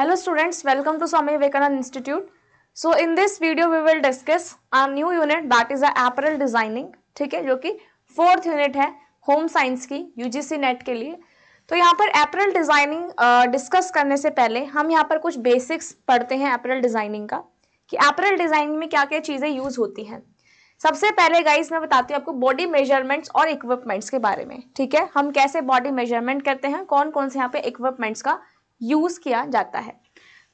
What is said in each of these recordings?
hello students welcome to Swami Vivekananda institute so in this video we will discuss our new unit that is apparel designing ठीक है जो कि fourth unit है home science की UGC NET के लिए तो यहाँ पर अप्रैल डिज़ाइनिंग डिस्कस करने से पहले हम यहाँ पर कुछ बेसिक्स पढ़ते हैं अप्रैल डिज़ाइनिंग का कि अप्रैल डिज़ाइनिंग में क्या क्या चीज़ें यूज़ होती हैं सबसे पहले गाइस मैं बताती हूँ आपको बॉडी मेजरमेंट्स और इक्विपमेंट्स के बारे में ठीक है हम कैसे बॉडी मेजरमेंट करते हैं कौन कौन से यहाँ पे इक्विपमेंट्स का यूज किया जाता है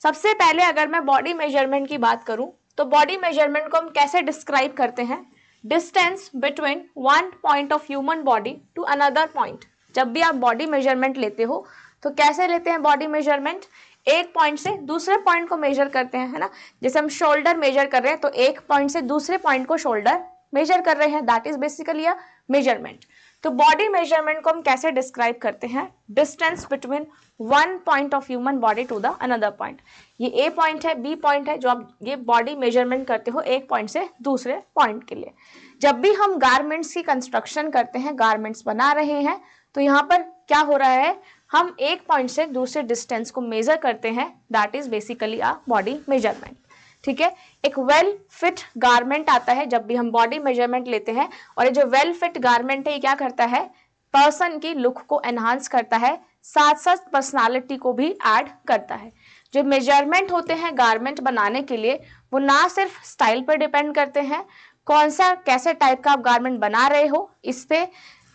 सबसे पहले अगर मैं बॉडी मेजरमेंट की बात करूं तो बॉडी मेजरमेंट को हम कैसे डिस्क्राइब करते हैं distance between one point of human body to another point जब भी आप बॉडी मेजरमेंट लेते हो तो कैसे लेते हैं बॉडी मेजरमेंट एक पॉइंट से दूसरे पॉइंट को मेजर करते हैं है ना जैसे हम शोल्डर मेजर कर रहे हैं तो एक पॉइंट से दूसरे पॉइंट को शोल्डर मेजर कर रहे हैं that is basically a measurement तो बॉडी मेजरमेंट को हम कैसे डिस्क्राइब करते हैं distance between one point of human body to the another point ये ए पॉइंट है बी पॉइंट है जो आप ये बॉडी मेजरमेंट करते हो एक पॉइंट से दूसरे पॉइंट के लिए जब भी हम गारमेंट्स की कंस्ट्रक्शन करते हैं गारमेंट्स बना रहे हैं तो यहाँ पर क्या हो रहा है हम एक पॉइंट से दूसरे डिस्टेंस को मेजर करते हैं that is basically a body measurement ठीक है एक वेल फिट गारमेंट आता है जब भी हम बॉडी मेजरमेंट लेते हैं और ये जो वेल फिट गारमेंट है ये क्या करता है पर्सन की लुक को एनहांस करता है साथ साथ पर्सनालिटी को भी ऐड करता है जो मेजरमेंट होते हैं गारमेंट बनाने के लिए वो ना सिर्फ स्टाइल पर डिपेंड करते हैं कौन सा कैसे टाइप का आप गारमेंट बना रहे हो इस पे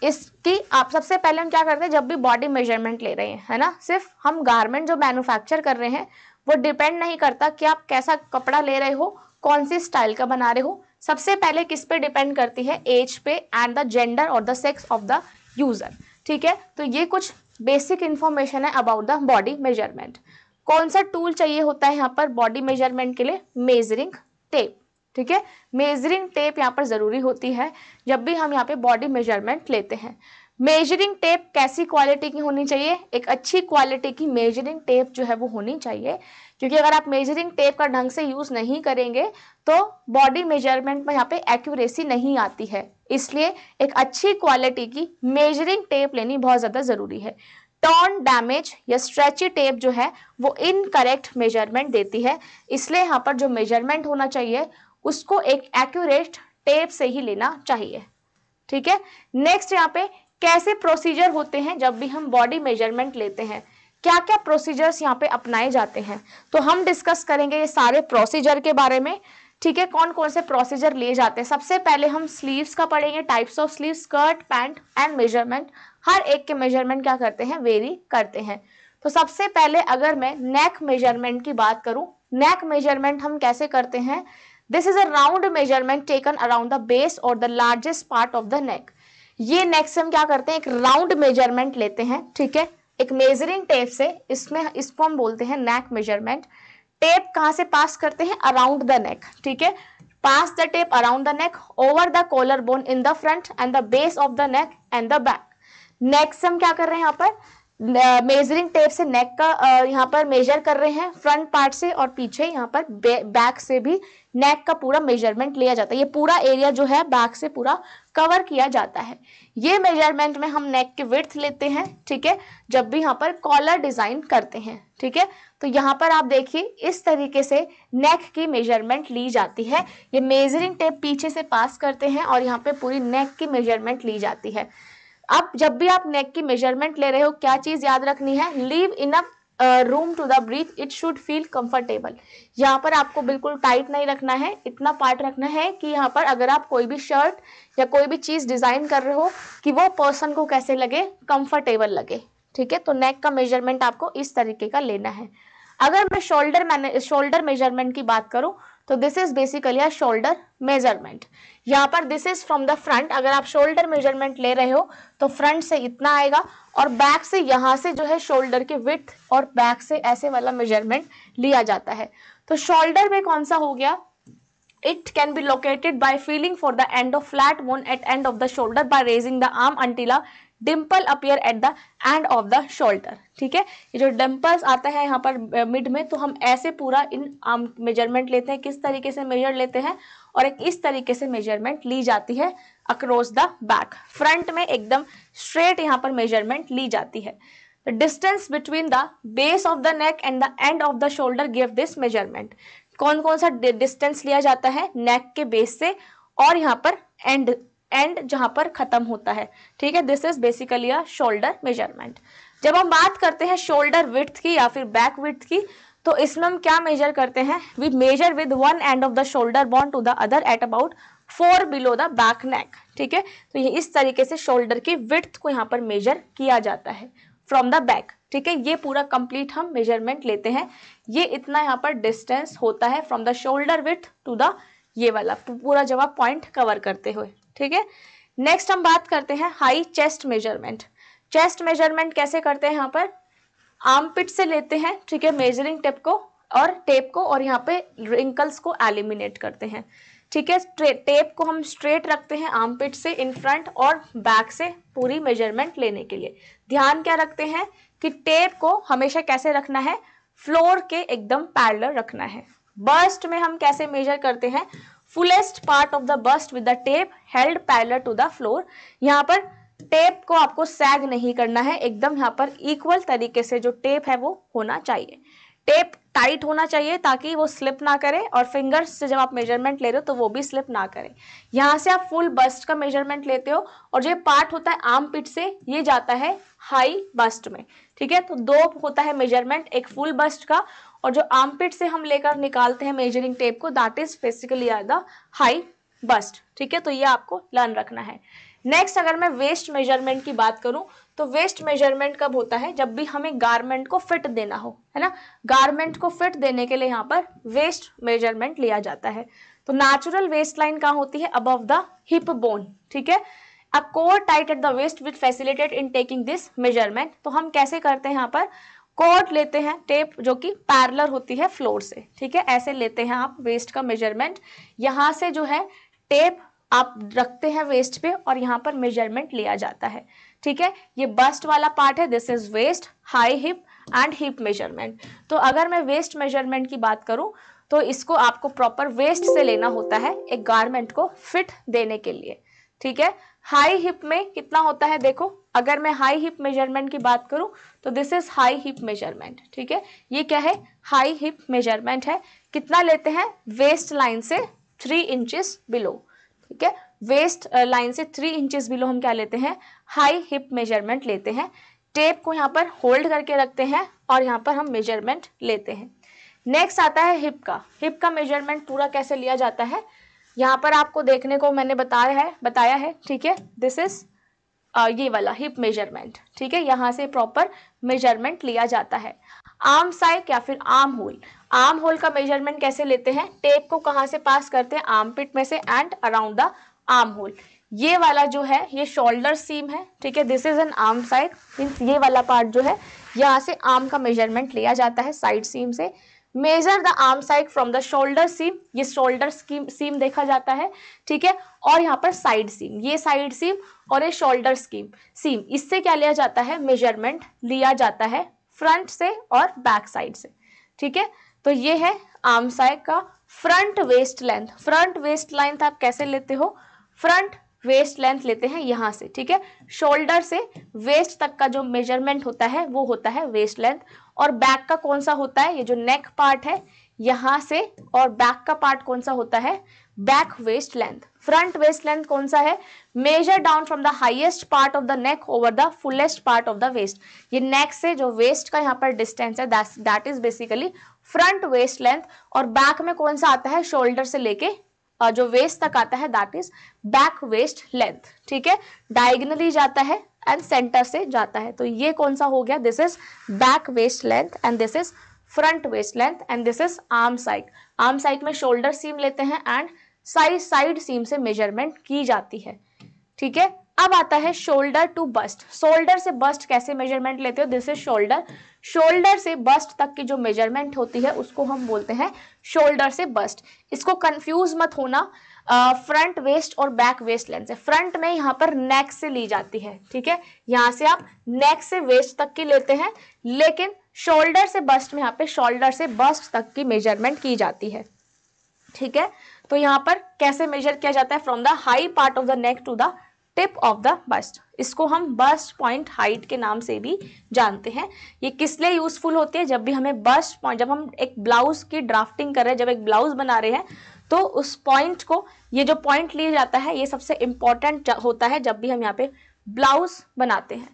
इसकी आप सबसे पहले हम क्या करते हैं जब भी बॉडी मेजरमेंट ले रहे हैं है ना सिर्फ हम गारमेंट जो मैन्युफैक्चर कर रहे हैं वो डिपेंड नहीं करता कि आप कैसा कपड़ा ले रहे हो कौन सी स्टाइल का बना रहे हो सबसे पहले किस पे डिपेंड करती है एज पे एंड द जेंडर और the sex of the user ठीक है तो ये कुछ बेसिक इन्फॉर्मेशन है अबाउट द बॉडी मेजरमेंट कौन सा टूल चाहिए होता है यहाँ पर बॉडी मेजरमेंट के लिए मेजरिंग टेप ठीक है मेजरिंग टेप यहाँ पर ज़रूरी होती है जब भी हम यहाँ पे बॉडी मेजरमेंट लेते हैं मेजरिंग टेप कैसी क्वालिटी की होनी चाहिए एक अच्छी क्वालिटी की मेजरिंग टेप जो है वो होनी चाहिए क्योंकि अगर आप मेजरिंग टेप का ढंग से यूज़ नहीं करेंगे तो बॉडी मेजरमेंट में यहाँ पे एक्यूरेसी नहीं आती है इसलिए एक अच्छी क्वालिटी की मेजरिंग टेप लेनी बहुत ज़्यादा ज़रूरी है टॉन डैमेज या स्ट्रेची टेप जो है वो इनकरेक्ट मेजरमेंट देती है इसलिए यहाँ पर जो मेजरमेंट होना चाहिए उसको एक एक्यूरेट टेप से ही लेना चाहिए ठीक है नेक्स्ट यहाँ पे कैसे प्रोसीजर होते हैं जब भी हम बॉडी मेजरमेंट लेते हैं क्या क्या प्रोसीजर्स यहाँ पे अपनाए जाते हैं तो हम डिस्कस करेंगे ये सारे प्रोसीजर के बारे में ठीक है कौन कौन से प्रोसीजर लिए जाते हैं सबसे पहले हम स्लीव्स का पढ़ेंगे types of sleeve skirt pant and measurement हर एक के मेजरमेंट क्या करते हैं वेरी करते हैं तो सबसे पहले अगर मैं नेक मेजरमेंट की बात करूं नेक मेजरमेंट हम कैसे करते हैं this is a round measurement taken around the base और the largest part of the neck ये नेक्स्ट हम क्या करते हैं एक राउंड मेजरमेंट लेते हैं ठीक है एक मेजरिंग टेप से इसमें इसको हम बोलते हैं नेक मेजरमेंट टेप कहां से पास करते हैं अराउंड द नेक ठीक है pass the tape around the neck over the collar bone in the front and the base of the neck and the back next हम क्या कर रहे हैं यहाँ पर मेजरिंग टेप से नेक का यहाँ पर मेजर कर रहे हैं फ्रंट पार्ट से और पीछे यहाँ पर बैक से भी नेक का पूरा मेजरमेंट लिया जाता है ये पूरा एरिया जो है बैक से पूरा कवर किया जाता है ये मेजरमेंट में हम नेक की विथ लेते हैं ठीक है जब भी यहाँ पर कॉलर डिजाइन करते हैं ठीक है तो यहाँ पर आप देखिए इस तरीके से नेक की मेजरमेंट ली जाती है ये मेजरिंग टेप पीछे से पास करते हैं और यहाँ पे पूरी नेक की मेजरमेंट ली जाती है अब जब भी आप नेक की मेजरमेंट ले रहे हो क्या चीज याद रखनी है leave enough room to the breathe it should feel comfortable यहाँ पर आपको बिल्कुल टाइट नहीं रखना है इतना पार्ट रखना है कि यहाँ पर अगर आप कोई भी शर्ट या कोई भी चीज़ डिज़ाइन कर रहे हो कि वो पर्सन को कैसे लगे कंफर्टेबल लगे ठीक है तो नेक का मेजरमेंट आपको इस तरीके का लेना है अगर मैं शोल्डर मैंने शोल्डर मेजरमेंट की बात करूँ तो this is basically a shoulder measurement यहाँ पर this is from the front अगर आप शोल्डर मेजरमेंट ले रहे हो तो फ्रंट से इतना आएगा और बैक से यहाँ से जो है शोल्डर के विथ और बैक से ऐसे वाला मेजरमेंट लिया जाता है तो शोल्डर में कौन सा हो गया it can be located by feeling for the end of flat bone at end of the shoulder by raising the arm until a dimple appear at the end of the shoulder ठीक है ये जो dimples आता है यहाँ पर mid में तो हम ऐसे पूरा इन मेजरमेंट लेते हैं किस तरीके से मेजर लेते हैं और एक इस तरीके से मेजरमेंट ली जाती है अक्रॉस द बैक फ्रंट में एकदम स्ट्रेट यहाँ पर मेजरमेंट ली जाती है distance between the base of the neck and the end of the shoulder give this measurement कौन कौन सा डिस्टेंस लिया जाता है नेक के बेस से और यहाँ पर एंड एंड जहां पर खत्म होता है ठीक है this is basically a shoulder measurement जब हम बात करते हैं शोल्डर विथ की या फिर बैक विथ की तो इसमें हम क्या मेजर करते हैं we measure with one end of the shoulder bond to the other at about four below the back neck ठीक है तो ये इस तरीके से शोल्डर की विथ को यहाँ पर मेजर किया जाता है फ्रॉम द बैक ठीक है ये पूरा कंप्लीट हम मेजरमेंट लेते हैं ये इतना यहाँ पर डिस्टेंस होता है from the shoulder with to the ये वाला पूरा जब पॉइंट कवर करते हुए ठीक है नेक्स्ट हम बात करते हैं high chest measurement chest measurement कैसे करते हैं यहाँ पर आर्म पिट से लेते हैं ठीक है मेजरिंग टेप को और टेप को और यहाँ पे रिंकल्स को एलिमिनेट करते हैं ठीक है टेप को हम स्ट्रेट रखते हैं आर्म पिट से इन फ्रंट और बैक से पूरी मेजरमेंट लेने के लिए ध्यान क्या रखते हैं कि टेप को हमेशा कैसे रखना है फ्लोर के एकदम पैरलर रखना है बर्स्ट में हम कैसे मेजर करते हैं fullest part of the bust with the tape held parallel to the floor यहाँ पर टेप को आपको सैग नहीं करना है एकदम यहाँ पर इक्वल तरीके से जो टेप है वो होना चाहिए टेप टाइट होना चाहिए ताकि वो स्लिप ना करे और फिंगर्स से जब आप मेजरमेंट ले रहे हो तो वो भी स्लिप ना करे यहाँ से आप फुल बस्ट का मेजरमेंट लेते हो और जो पार्ट होता है आम पिट से ये जाता है हाई बस्ट में ठीक है तो दो होता है मेजरमेंट एक फुल बस्ट का और जो आर्मपिट से हम लेकर निकालते हैं मेजरिंग टेप को that is basically are the high bust ठीक है तो ये आपको लर्न रखना है नेक्स्ट अगर मैं वेस्ट मेजरमेंट की बात करूं तो वेस्ट मेजरमेंट कब होता है जब भी हमें गारमेंट को फिट देना हो है ना गारमेंट को फिट देने के लिए यहाँ पर वेस्ट मेजरमेंट लिया जाता है तो नेचुरल वेस्ट लाइन कहाँ होती है अबव द हिप बोन ठीक है अब core tight at the waist with facilitated in taking this measurement तो हम कैसे करते हैं यहाँ पर कोट लेते हैं टेप जो कि पैरलर होती है फ्लोर से ठीक है ऐसे लेते हैं आप वेस्ट का मेजरमेंट यहां से जो है टेप आप रखते हैं वेस्ट पे और यहाँ पर मेजरमेंट लिया जाता है ठीक है ये बस्ट वाला पार्ट है this is waist high hip and hip measurement तो अगर मैं वेस्ट मेजरमेंट की बात करूं तो इसको आपको प्रॉपर वेस्ट से लेना होता है एक गारमेंट को फिट देने के लिए ठीक है हाई हिप में कितना होता है देखो अगर मैं हाई हिप मेजरमेंट की बात करूं तो this is high hip measurement ठीक है ये क्या है हाई हिप मेजरमेंट है कितना लेते हैं वेस्ट लाइन से थ्री इंचेस बिलो ठीक है वेस्ट लाइन से थ्री इंचेस बिलो हम क्या लेते हैं हाई हिप मेजरमेंट लेते हैं टेप को यहाँ पर होल्ड करके रखते हैं और यहाँ पर हम मेजरमेंट लेते हैं नेक्स्ट आता है हिप का हिप का मेजरमेंट पूरा कैसे लिया जाता है यहाँ पर आपको देखने को मैंने बताया है बताया है ठीक है दिस इज ये वाला हिप मेजरमेंट ठीक है यहाँ से प्रॉपर मेजरमेंट लिया जाता है आर्म साइक या फिर आर्म होल आर्म होल का मेजरमेंट कैसे लेते हैं टेप को कहाँ से पास करते हैं आर्म पिट में से and around the armhole ये वाला जो है ये शोल्डर सीम है ठीक है this is an arm side means ये वाला पार्ट जो है यहाँ से आर्म का मेजरमेंट लिया जाता है साइड सीम से measure the arm side from the shoulder seam ये शोल्डर सीम देखा जाता है ठीक है और यहाँ पर साइड सीम ये साइड सीम और ये शोल्डर स्कीम सीम इससे क्या लिया जाता है मेजरमेंट लिया जाता है फ्रंट से और बैक साइड से ठीक है तो ये है आर्म साइड का front waist length front waist length आप कैसे लेते हो फ्रंट वेस्ट लेंथ लेते हैं यहां से ठीक है शोल्डर से वेस्ट तक का जो मेजरमेंट होता है वो होता है वेस्ट लेंथ और बैक का कौन सा होता है ये जो नेक पार्ट है यहां से और बैक का पार्ट कौन सा होता है back waist length front waist length कौन सा है measure down from the highest part of the neck over the fullest part of the waist ये नेक से जो वेस्ट का यहाँ पर डिस्टेंस है that is basically front waist length और बैक में कौन सा आता है शोल्डर से लेके जो वेस्ट तक आता है that is back waist length ठीक है डायगनली जाता है एंड सेंटर से जाता है तो ये कौन सा हो गया this is back waist length and this is front waist length and this is arm side arm side में शोल्डर सीम लेते हैं एंड साइड साइड सीम से मेजरमेंट की जाती है ठीक है अब आता है शोल्डर टू बस्ट शोल्डर से बस्ट कैसे मेजरमेंट लेते हो दिस इज शोल्डर शोल्डर से बस्ट तक की जो मेजरमेंट होती है उसको हम बोलते हैं शोल्डर से बस्ट इसको कंफ्यूज मत होना फ्रंट वेस्ट और बैक वेस्ट लेंथ है फ्रंट में यहाँ पर नेक से ली जाती है ठीक है यहां से आप नेक से वेस्ट तक की लेते हैं लेकिन शोल्डर से बस्ट में यहाँ पे शोल्डर से बस्ट तक की मेजरमेंट की जाती है ठीक है तो यहाँ पर कैसे मेजर किया जाता है from the high part of the neck to the tip of the bust इसको हम बस्ट पॉइंट हाइट के नाम से भी जानते हैं ये किस लिए यूजफुल होती है जब भी हमें बस्ट पॉइंट जब हम एक ब्लाउज की ड्राफ्टिंग कर रहे हैं जब एक ब्लाउज बना रहे हैं तो उस पॉइंट को ये जो पॉइंट लिया जाता है ये सबसे इंपॉर्टेंट होता है जब भी हम यहाँ पे ब्लाउज बनाते हैं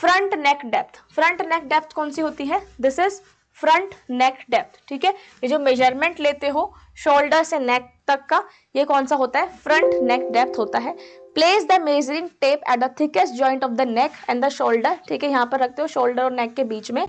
front neck depth front neck depth कौन सी होती है this is front neck depth ठीक है ये जो मेजरमेंट लेते हो शोल्डर से नेक तक का ये कौन सा होता है फ्रंट नेक डेप्थ होता है place the measuring tape at the thickest joint of the neck and the shoulder ठीक है यहाँ पर रखते हो शोल्डर और नेक के बीच में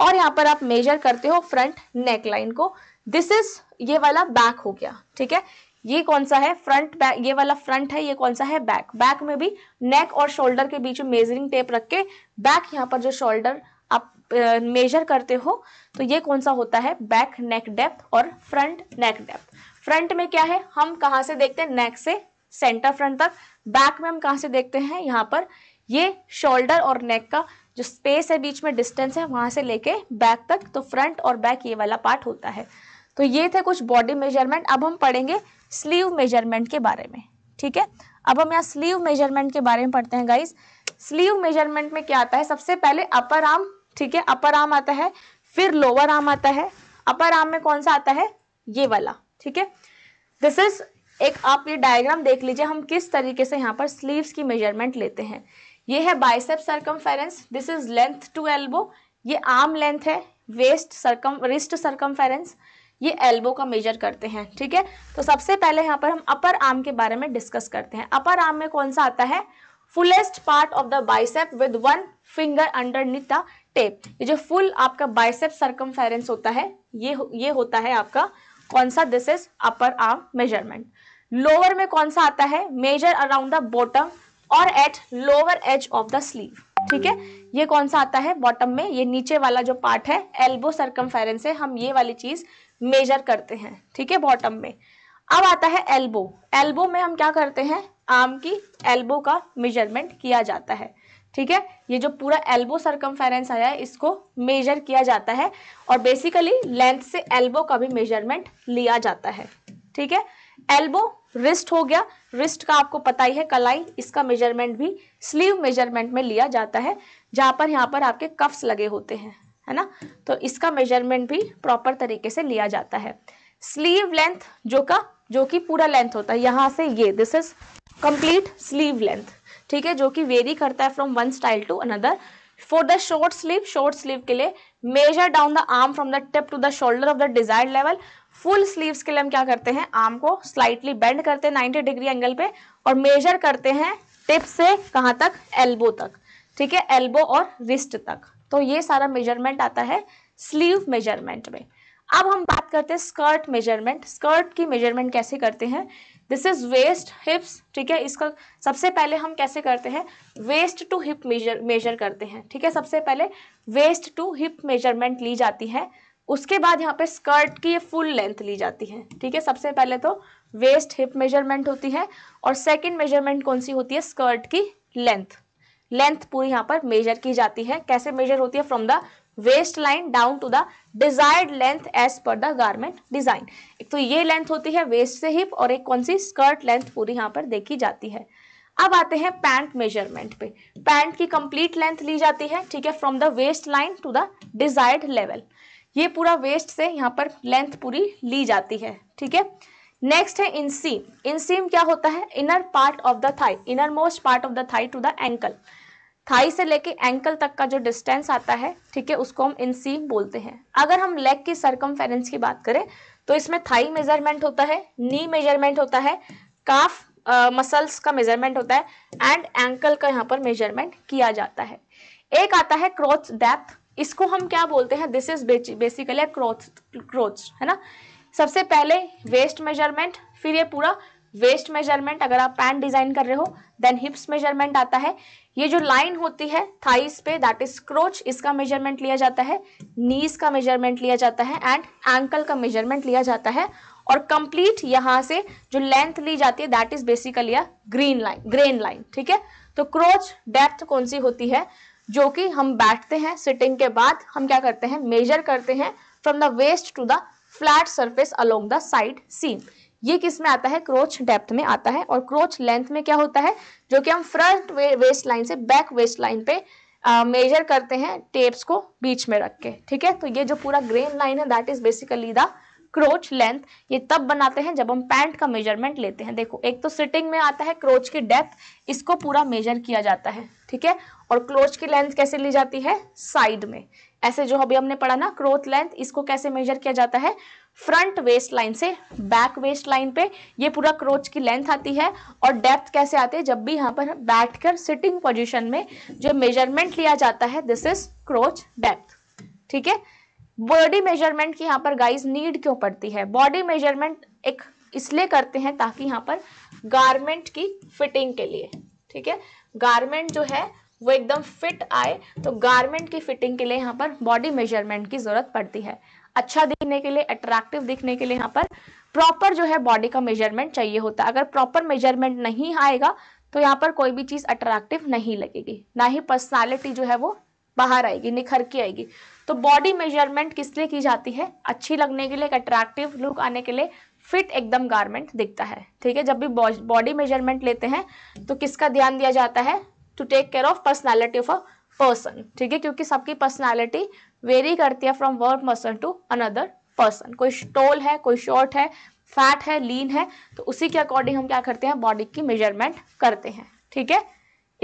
और यहाँ पर आप मेजर करते हो फ्रंट नेक लाइन को दिस इज ये वाला बैक हो गया ठीक है ये कौन सा है फ्रंट बैक ये वाला फ्रंट है ये कौन सा है बैक बैक में भी नेक और शोल्डर के बीच में मेजरिंग टेप रख के बैक यहाँ पर जो शोल्डर आप मेजर करते हो तो ये कौन सा होता है बैक नेक डेप्थ और फ्रंट नेक डेप्थ फ्रंट में क्या है हम कहा से देखते हैं नेक से सेंटर फ्रंट तक बैक में हम कहा से देखते हैं यहाँ पर ये शोल्डर और नेक का जो स्पेस है बीच में डिस्टेंस है वहां से लेके बैक तक तो फ्रंट और बैक ये वाला पार्ट होता है तो ये थे कुछ बॉडी मेजरमेंट अब हम पढ़ेंगे स्लीव मेजरमेंट के बारे में ठीक है अब हम यहाँ स्लीव मेजरमेंट के बारे में पढ़ते हैं गाइज स्लीव मेजरमेंट में क्या आता है सबसे पहले अपर आर्म ठीक है अपर आर्म आता है फिर लोअर आर्म आता है अपर आर्म में कौन सा आता है ये वाला ठीक है दिस इज एक आप ये डायग्राम देख लीजिए हम किस तरीके से यहाँ पर स्लीव्स की मेजरमेंट लेते हैं ये है bicep circumference this is length to elbow ये आर्म लेंथ है वेस्ट सरकम रिस्ट सरकमफेरेंस ये एल्बो का मेजर करते हैं ठीक है तो सबसे पहले यहाँ पर हम अपर आर्म के बारे में डिस्कस करते हैं अपर आर्म में कौन सा आता है fullest part of the bicep with one finger underneath the tape ये जो फुल आपका बाइसेप सर्कमफेरेंस होता है ये ये होता है आपका कौन सा this is upper arm measurement lower में कौन सा आता है मेजर अराउंड द बॉटम और at lower edge of the sleeve ठीक है ये कौन सा आता है बॉटम में ये नीचे वाला जो पार्ट है एल्बो सर्कमफेरेंस है हम ये वाली चीज मेजर करते हैं ठीक है बॉटम में अब आता है एल्बो एल्बो में हम क्या करते हैं आम की एल्बो का मेजरमेंट किया जाता है ठीक है ये जो पूरा एल्बो सरकम आया है इसको मेजर किया जाता है और बेसिकली लेंथ से एल्बो का भी मेजरमेंट लिया जाता है ठीक है एल्बो रिस्ट हो गया रिस्ट का आपको पता ही है कलाई इसका मेजरमेंट भी स्लीव मेजरमेंट में लिया जाता है जहां पर यहाँ पर आपके कफ्स लगे होते हैं है ना तो इसका मेजरमेंट भी प्रॉपर तरीके से लिया जाता है स्लीव लेंथ जो का जो कि पूरा लेंथ होता है यहाँ से ये this is complete sleeve length ठीक है जो कि वेरी करता है from one style to another for the short sleeve short sleeve के लिए measure down the arm from the tip to the shoulder of the desired level full sleeves के लिए हम क्या करते हैं आर्म को स्लाइटली बेंड करते हैं नाइनटी डिग्री एंगल पे और मेजर करते हैं टिप से कहाँ तक एल्बो तक ठीक है एल्बो और रिस्ट तक तो ये सारा मेजरमेंट आता है स्लीव मेजरमेंट में अब हम बात करते हैं स्कर्ट मेजरमेंट स्कर्ट की मेजरमेंट कैसे करते हैं दिस इज वेस्ट हिप्स ठीक है इसका सबसे पहले हम कैसे करते हैं waist to hip measure measure करते हैं ठीक है सबसे पहले वेस्ट टू हिप मेजरमेंट ली जाती है उसके बाद यहाँ पे स्कर्ट की फुल लेंथ ली जाती है ठीक है सबसे पहले तो वेस्ट हिप मेजरमेंट होती है और सेकेंड मेजरमेंट कौन सी होती है स्कर्ट की लेंथ लेंथ पूरी यहाँ पर मेजर की जाती है कैसे मेजर होती है from the waist line down to the desired length edge पर द गारमेंट डिजाइन एक तो ये लेंथ होती है वेस्ट से हिप और एक कौन सी स्कर्ट लेंथ पूरी यहाँ पर देखी जाती है अब आते हैं पैंट मेजरमेंट पे पैंट की कंप्लीट लेंथ ली जाती है ठीक है from the waist line to the desired level ये पूरा वेस्ट से यहाँ पर लेंथ पूरी ली जाती है ठीक है नेक्स्ट है इनसीम इनसीम क्या होता है inner part of the thigh innermost part of the thigh to the ankle thigh से लेके एंकल तक का जो डिस्टेंस आता है ठीक है उसको हम इनसीम बोलते हैं अगर हम लेग की सरकम की बात करें तो इसमें थाई मेजरमेंट होता है नी मेजरमेंट होता है काफ मसल्स uh, का मेजरमेंट होता है एंड एंकल का यहाँ पर मेजरमेंट किया जाता है एक आता है क्रोथ डेप्थ इसको हम क्या बोलते हैं this is basically crotch crotch है ना सबसे पहले वेस्ट मेजरमेंट फिर ये पूरा वेस्ट मेजरमेंट अगर आप पैंट डिजाइन कर रहे हो देन हिप्स मेजरमेंट आता है ये जो लाइन होती है थाइस पे दैट इज क्रोच इसका मेजरमेंट लिया जाता है नीज का मेजरमेंट लिया जाता है एंड एंकल का मेजरमेंट लिया जाता है और कंप्लीट यहां से जो लेंथ ली जाती है that is basically a green line grain line ठीक है तो क्रोच डेप्थ कौन सी होती है जो कि हम बैठते हैं सिटिंग के बाद हम क्या करते हैं मेजर करते हैं from the waist to the flat surface along the side seam ये किस में आता है क्रोच डेप्थ में आता है और क्रोच लेंथ में क्या होता है जो कि हम फ्रंट वे, वेस्ट लाइन से बैक वेस्ट लाइन पे मेजर करते हैं टेप्स को बीच में रख के ठीक है तो ये जो पूरा ग्रेन लाइन है that is basically the crotch length ये तब बनाते हैं जब हम पैंट का मेजरमेंट लेते हैं देखो एक तो सिटिंग में आता है क्रोच की डेप्थ इसको पूरा मेजर किया जाता है ठीक है और क्रोच की लेंथ कैसे ली जाती है साइड में ऐसे जो अभी हमने पढ़ा ना क्रोथ लेंथ इसको कैसे मेजर किया जाता है फ्रंट वेस्ट लाइन से बैक वेस्ट लाइन पे ये पूरा क्रोच की लेंथ आती है और डेप्थ कैसे आते हैं जब भी यहाँ पर बैठकर सिटिंग पोजीशन में जो मेजरमेंट लिया जाता है दिस इज क्रोच डेप्थ ठीक है बॉडी मेजरमेंट की यहाँ पर गाइस नीड क्यों पड़ती है बॉडी मेजरमेंट एक इसलिए करते हैं ताकि यहाँ पर गारमेंट की फिटिंग के लिए ठीक है गारमेंट जो है वो एकदम फिट आए तो गारमेंट की फिटिंग के लिए यहाँ पर बॉडी मेजरमेंट की जरूरत पड़ती है अच्छा दिखने के लिए अट्रैक्टिव दिखने के लिए यहाँ पर प्रॉपर जो है बॉडी का मेजरमेंट चाहिए होता है अगर प्रॉपर मेजरमेंट नहीं आएगा तो यहाँ पर कोई भी चीज़ अट्रैक्टिव नहीं लगेगी ना ही पर्सनैलिटी जो है वो बाहर आएगी निखर के आएगी तो बॉडी मेजरमेंट किस लिए की जाती है अच्छी लगने के लिए एक अट्रैक्टिव लुक आने के लिए फिट एकदम गारमेंट दिखता है ठीक है जब भी बॉडी मेजरमेंट लेते हैं तो किसका ध्यान दिया जाता है to take care of personality of a person ठीक है क्योंकि सबकी पर्सनैलिटी वेरी करती है from one person to another person कोई टोल है कोई शॉर्ट है फैट है लीन है तो उसी के अकॉर्डिंग हम क्या करते हैं बॉडी की मेजरमेंट करते हैं ठीक है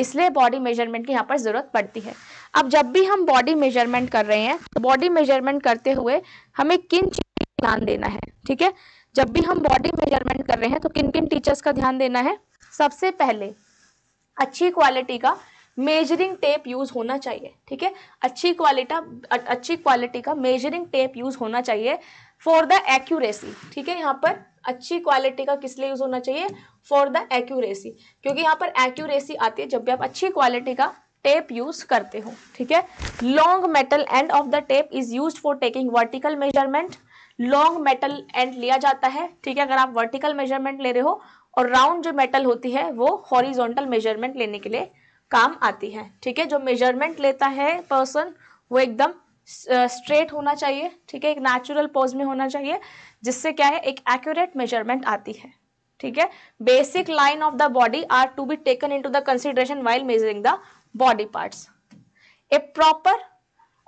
इसलिए बॉडी मेजरमेंट की यहाँ पर ज़रूरत पड़ती है अब जब भी हम बॉडी मेजरमेंट कर रहे हैं तो बॉडी मेजरमेंट करते हुए हमें किन चीज़ों का ध्यान देना है ठीक है जब भी हम बॉडी मेजरमेंट कर रहे हैं तो किन किन टीचर्स का ध्यान देना है सबसे पहले अच्छी क्वालिटी का मेजरिंग टेप यूज़ होना चाहिए ठीक है अच्छी क्वालिटा अच्छी क्वालिटी का मेजरिंग टेप यूज़ होना चाहिए फॉर द एक्यूरेसी ठीक है यहाँ पर अच्छी क्वालिटी का किस लिए यूज़ होना चाहिए फॉर द एक्यूरेसी क्योंकि यहाँ पर एक्यूरेसी आती है जब भी आप अच्छी क्वालिटी का टेप यूज करते हो ठीक है long metal end of the tape is use for taking vertical measurement long metal end लिया जाता है ठीक है अगर आप वर्टिकल मेजरमेंट ले रहे हो और राउंड जो मेटल होती है वो हॉरिजोंटल मेजरमेंट लेने के लिए काम आती है ठीक है जो मेजरमेंट लेता है पर्सन वो एकदम स्ट्रेट होना चाहिए ठीक है एक नेचुरल पोज में होना चाहिए जिससे क्या है एक एक्यूरेट मेजरमेंट आती है ठीक है basic line of the body are to be taken into the consideration while measuring the body parts a proper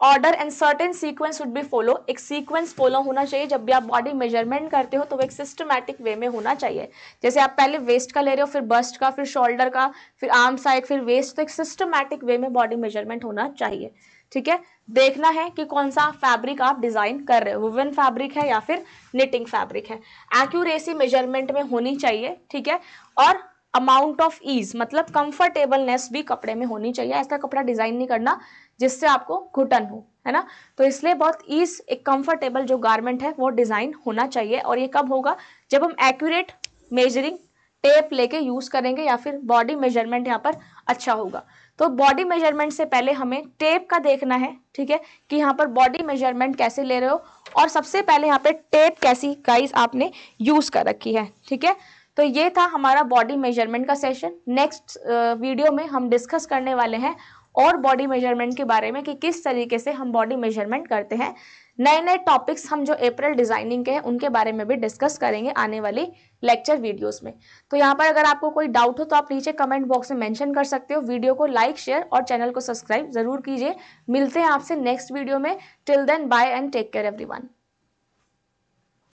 order and certain sequence would be follow एक सीक्वेंस फॉलो होना चाहिए जब भी आप बॉडी मेजरमेंट करते हो तो वो एक सिस्टमैटिक वे में होना चाहिए जैसे आप पहले वेस्ट का ले रहे हो फिर बस्ट का फिर शोल्डर का फिर आर्म साइड फिर वेस्ट तो एक सिस्टमैटिक वे में बॉडी मेजरमेंट होना चाहिए ठीक है देखना है कि कौन सा फैब्रिक आप डिज़ाइन कर रहे हो वुवन फैब्रिक है या फिर निटिंग फैब्रिक है एक्यूरेसी मेजरमेंट में होनी चाहिए ठीक है और अमाउंट ऑफ ईज मतलब कंफर्टेबलनेस भी कपड़े में होनी चाहिए ऐसा कपड़ा डिज़ाइन नहीं करना जिससे आपको घुटन हो है ना तो इसलिए बहुत ईज एक कंफर्टेबल जो गारमेंट है वो डिज़ाइन होना चाहिए और ये कब होगा जब हम एक्यूरेट मेजरिंग टेप लेके यूज़ करेंगे या फिर बॉडी मेजरमेंट यहाँ पर अच्छा होगा तो बॉडी मेजरमेंट से पहले हमें टेप का देखना है ठीक है कि यहाँ पर बॉडी मेजरमेंट कैसे ले रहे हो और सबसे पहले यहाँ पे टेप कैसी गाइस आपने यूज़ कर रखी है ठीक है तो ये था हमारा बॉडी मेजरमेंट का सेशन नेक्स्ट वीडियो में हम डिस्कस करने वाले हैं और बॉडी मेजरमेंट के बारे में कि किस तरीके से हम बॉडी मेजरमेंट करते हैं नए नए टॉपिक्स हम जो अप्रैल डिजाइनिंग के हैं उनके बारे में भी डिस्कस करेंगे आने वाली लेक्चर वीडियोस में तो यहाँ पर अगर आपको कोई डाउट हो तो आप नीचे कमेंट बॉक्स में मेंशन कर सकते हो वीडियो को लाइक शेयर और चैनल को सब्सक्राइब जरूर कीजिए मिलते हैं आपसे नेक्स्ट वीडियो में till then bye and take care every